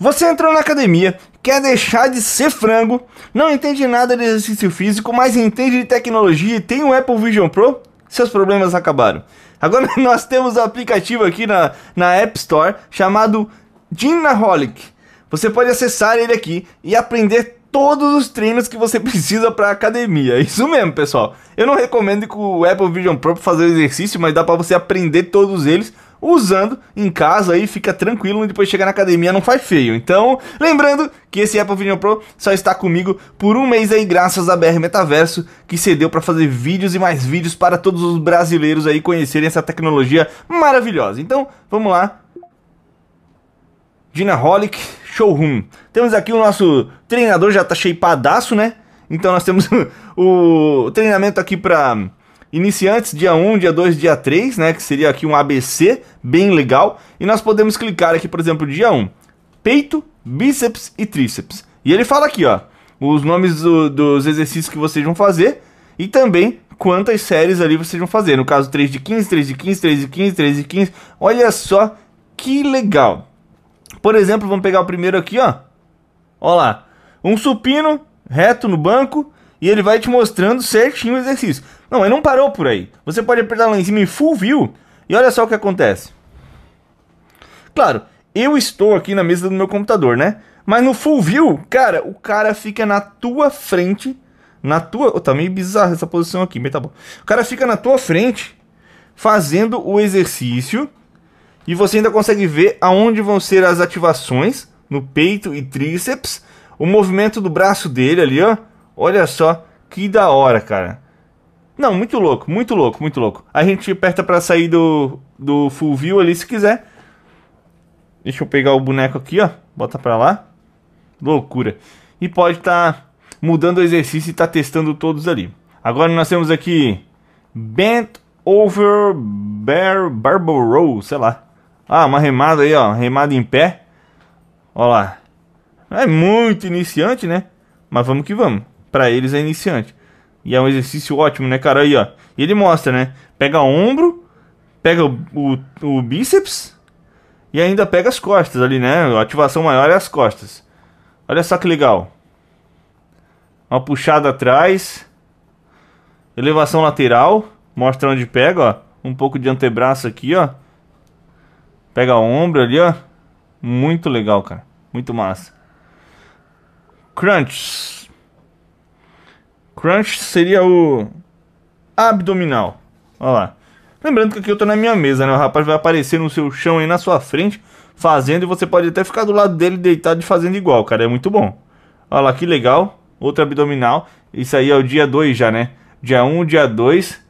Você entrou na academia, quer deixar de ser frango, não entende nada de exercício físico, mas entende de tecnologia e tem o um Apple Vision Pro? Seus problemas acabaram. Agora nós temos um aplicativo aqui na, na App Store chamado Gymnaholic. Você pode acessar ele aqui e aprender todos os treinos que você precisa para academia. É isso mesmo, pessoal. Eu não recomendo que o Apple Vision Pro fazer exercício, mas dá para você aprender todos eles usando em casa aí, fica tranquilo, e depois chegar na academia não faz feio. Então, lembrando que esse Apple Vision Pro só está comigo por um mês aí, graças a BR Metaverso, que cedeu para fazer vídeos e mais vídeos para todos os brasileiros aí conhecerem essa tecnologia maravilhosa. Então, vamos lá. Gina Holic Showroom. Temos aqui o nosso treinador, já tá cheipadaço, né? Então nós temos o treinamento aqui para Iniciantes, dia 1, dia 2, dia 3, né? Que seria aqui um ABC, bem legal. E nós podemos clicar aqui, por exemplo, dia 1. Peito, bíceps e tríceps. E ele fala aqui, ó, os nomes do, dos exercícios que vocês vão fazer e também quantas séries ali vocês vão fazer. No caso, 3 de 15, 3 de 15, 3 de 15, 3 de 15. Olha só que legal. Por exemplo, vamos pegar o primeiro aqui, ó. Ó lá. Um supino reto no banco e ele vai te mostrando certinho o exercício. Não, ele não parou por aí. Você pode apertar lá em cima em full view e olha só o que acontece. Claro, eu estou aqui na mesa do meu computador, né? Mas no full view, cara, o cara fica na tua frente, na tua, oh, tá meio bizarro essa posição aqui, mas tá bom. O cara fica na tua frente fazendo o exercício e você ainda consegue ver aonde vão ser as ativações no peito e tríceps, o movimento do braço dele ali, ó. Olha só que da hora, cara. Não, muito louco, muito louco, muito louco. A gente aperta pra sair do, do full view ali se quiser. Deixa eu pegar o boneco aqui, ó. Bota pra lá. Loucura. E pode estar tá mudando o exercício e tá testando todos ali. Agora nós temos aqui... Bent over bar barbell row, sei lá. Ah, uma remada aí, ó. Remada em pé. Ó lá. É muito iniciante, né? Mas vamos que vamos. Para eles é iniciante. E é um exercício ótimo, né, cara? Aí, ó. E ele mostra, né? Pega ombro, pega o, o, o bíceps e ainda pega as costas ali, né? A ativação maior é as costas. Olha só que legal. Uma puxada atrás. Elevação lateral. Mostra onde pega, ó. Um pouco de antebraço aqui, ó. Pega o ombro ali, ó. Muito legal, cara. Muito massa. Crunch. Crunch seria o abdominal. Olha lá. Lembrando que aqui eu tô na minha mesa, né? O rapaz vai aparecer no seu chão aí na sua frente, fazendo, e você pode até ficar do lado dele deitado e fazendo igual, cara. É muito bom. Olha lá, que legal. Outro abdominal. Isso aí é o dia 2 já, né? Dia 1, um, dia 2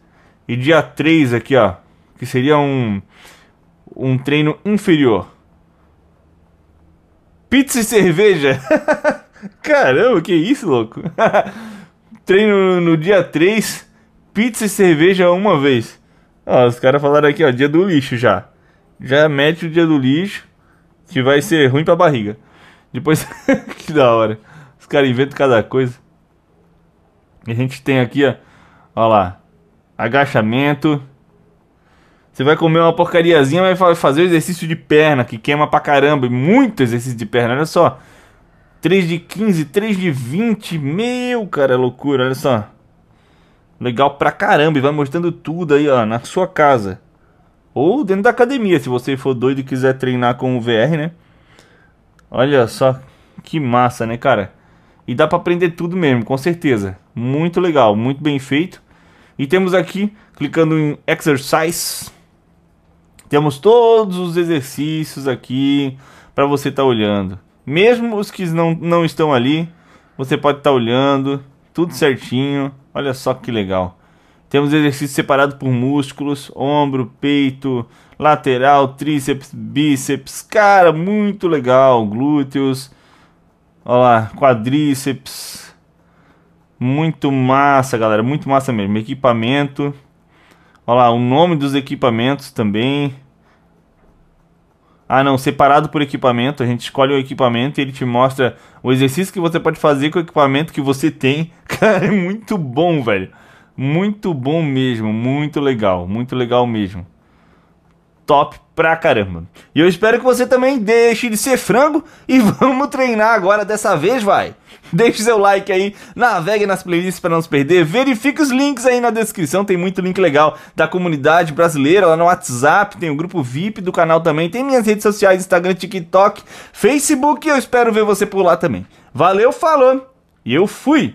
e dia 3 aqui, ó. Que seria um, um treino inferior. Pizza e cerveja. Caramba, que isso, louco. treino no dia 3, pizza e cerveja uma vez. Ó, os caras falaram aqui, ó, dia do lixo já. Já mete o dia do lixo, que vai ser ruim pra barriga. Depois, que da hora. Os caras inventam cada coisa. E a gente tem aqui, ó, ó lá, agachamento. Você vai comer uma porcariazinha, vai fazer exercício de perna, que queima pra caramba. Muito exercício de perna, olha só. 3 de 15, 3 de 20. Meu, cara, é loucura, olha só. Legal pra caramba, e vai mostrando tudo aí, ó, na sua casa. Ou dentro da academia, se você for doido e quiser treinar com o VR, né? Olha só que massa, né, cara? E dá para aprender tudo mesmo, com certeza. Muito legal, muito bem feito. E temos aqui, clicando em Exercise, temos todos os exercícios aqui para você estar tá olhando. Mesmo os que não, não estão ali, você pode estar tá olhando, tudo certinho. Olha só que legal. Temos exercícios separados por músculos, ombro, peito, lateral, tríceps, bíceps. Cara, muito legal. Glúteos, olha lá, quadríceps. Muito massa, galera. Muito massa mesmo. Equipamento. Olha lá, o nome dos equipamentos também. Ah, não, separado por equipamento. A gente escolhe o equipamento e ele te mostra o exercício que você pode fazer com o equipamento que você tem. Cara, é muito bom, velho. Muito bom mesmo, muito legal, muito legal mesmo top pra caramba. E eu espero que você também deixe de ser frango e vamos treinar agora dessa vez, vai. Deixe seu like aí, navegue nas playlists para não se perder, verifique os links aí na descrição, tem muito link legal da comunidade brasileira, lá no WhatsApp, tem o grupo VIP do canal também, tem minhas redes sociais, Instagram, TikTok, Facebook, eu espero ver você por lá também. Valeu, falou e eu fui!